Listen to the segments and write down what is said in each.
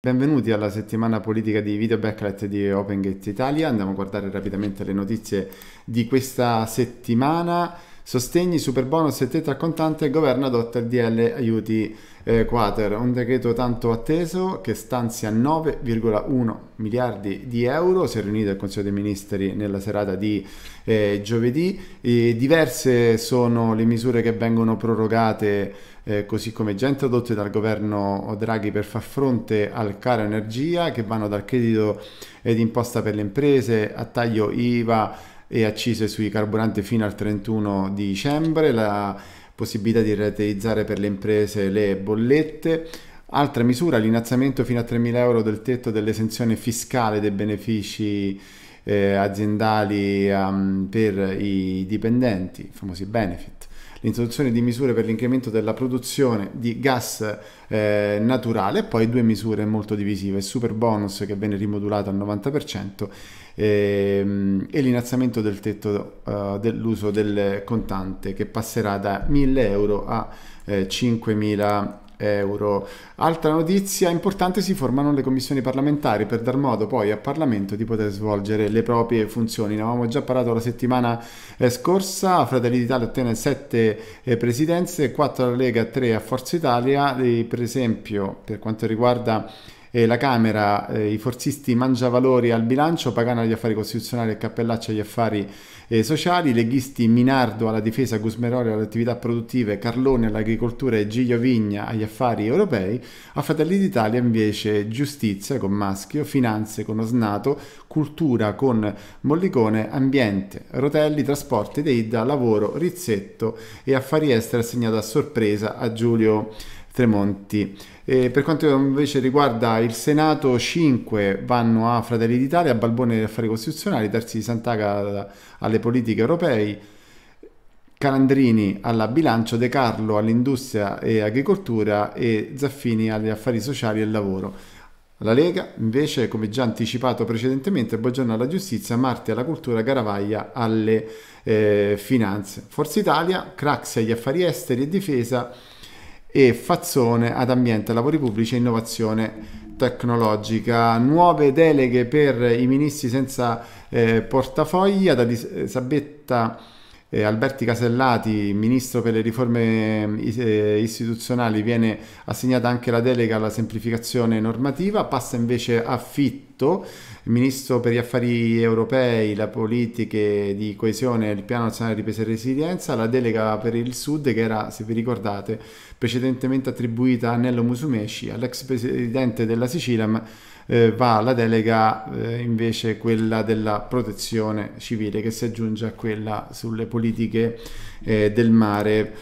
Benvenuti alla settimana politica di Video Backlight di OpenGate Italia. Andiamo a guardare rapidamente le notizie di questa settimana. Sostegni, super bonus e tetto al contante, governo adotta il DL aiuti eh, quater, un decreto tanto atteso che stanzia 9,1 miliardi di euro, si è riunito il Consiglio dei Ministri nella serata di eh, giovedì, e diverse sono le misure che vengono prorogate eh, così come già introdotte dal governo Draghi per far fronte al caro energia che vanno dal credito ed imposta per le imprese a taglio IVA e accise sui carburanti fino al 31 dicembre, la possibilità di rateizzare per le imprese le bollette. Altra misura, l'innalzamento fino a 3.000 euro del tetto dell'esenzione fiscale dei benefici eh, aziendali um, per i dipendenti, i famosi benefit, l'introduzione di misure per l'incremento della produzione di gas eh, naturale e poi due misure molto divisive, il super bonus che viene rimodulato al 90% ehm, e l'innalzamento del tetto eh, dell'uso del contante che passerà da 1000 euro a eh, 5000 euro euro. Altra notizia importante, si formano le commissioni parlamentari per dar modo poi al Parlamento di poter svolgere le proprie funzioni. Ne avevamo già parlato la settimana eh, scorsa, Fratelli d'Italia ottiene 7 eh, presidenze, 4 alla Lega, 3 a Forza Italia, per esempio per quanto riguarda eh, la Camera, eh, i forzisti Mangiavalori al bilancio, Pagano agli affari costituzionali e Cappellaccio agli affari eh, sociali, leghisti Minardo alla difesa, Gusmeroli alle attività produttive, Carlone all'agricoltura e Giglio Vigna agli affari europei, a Fratelli d'Italia invece giustizia con Maschio, finanze con Osnato, cultura con Mollicone, ambiente, rotelli, trasporti, deida, lavoro, Rizzetto e affari esteri assegnata a sorpresa a Giulio Tremonti. E per quanto invece riguarda il Senato, 5 vanno a Fratelli d'Italia, Balbone agli affari costituzionali, Terzi di Sant'Aga alle politiche europee, Calandrini alla bilancio, De Carlo all'industria e agricoltura e Zaffini agli affari sociali e lavoro. La Lega, invece, come già anticipato precedentemente, Boggiano alla giustizia, Marti alla cultura, Caravaglia alle eh, finanze. Forza Italia, Craxi agli affari esteri e difesa, e Fazzone ad ambiente, lavori pubblici e innovazione tecnologica, nuove deleghe per i ministri senza eh, portafogli ad Elisabetta eh, Alberti Casellati, ministro per le riforme eh, istituzionali, viene assegnata anche la delega alla semplificazione normativa, passa invece a Fitto, ministro per gli affari europei, la politica di coesione, e il piano nazionale di ripresa e resilienza, la delega per il sud che era, se vi ricordate, precedentemente attribuita a Nello Musumesci, all'ex presidente della Sicilia, eh, va alla delega eh, invece quella della protezione civile che si aggiunge a quella sulle politiche eh, del mare.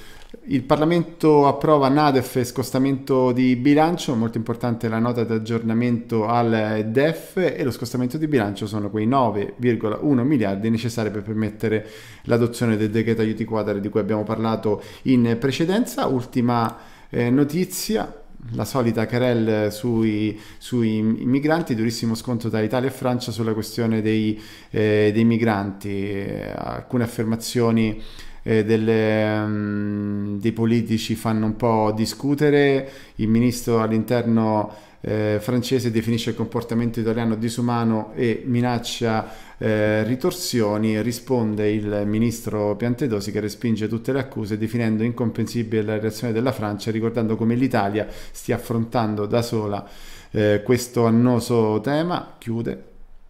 Il Parlamento approva NADEF e scostamento di bilancio, molto importante la nota di aggiornamento al DEF e lo scostamento di bilancio sono quei 9,1 miliardi necessari per permettere l'adozione del decreto aiuti quadri di cui abbiamo parlato in precedenza. Ultima eh, notizia, la solita querel sui, sui, migranti, durissimo scontro tra Italia e Francia sulla questione dei, eh, dei migranti, eh, alcune affermazioni eh, delle, um, dei politici fanno un po' discutere, il ministro all'interno eh, francese definisce il comportamento italiano disumano e minaccia eh, ritorsioni, risponde il ministro Piantedosi che respinge tutte le accuse definendo incomprensibile la reazione della Francia ricordando come l'Italia stia affrontando da sola eh, questo annoso tema, chiude,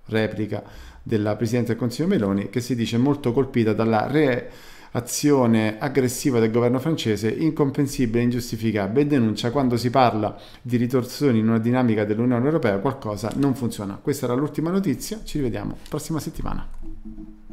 replica della Presidente del Consiglio Meloni che si dice molto colpita dalla re azione aggressiva del governo francese incomprensibile e ingiustificabile e denuncia quando si parla di ritorsioni in una dinamica dell'Unione Europea qualcosa non funziona. Questa era l'ultima notizia, ci rivediamo prossima settimana.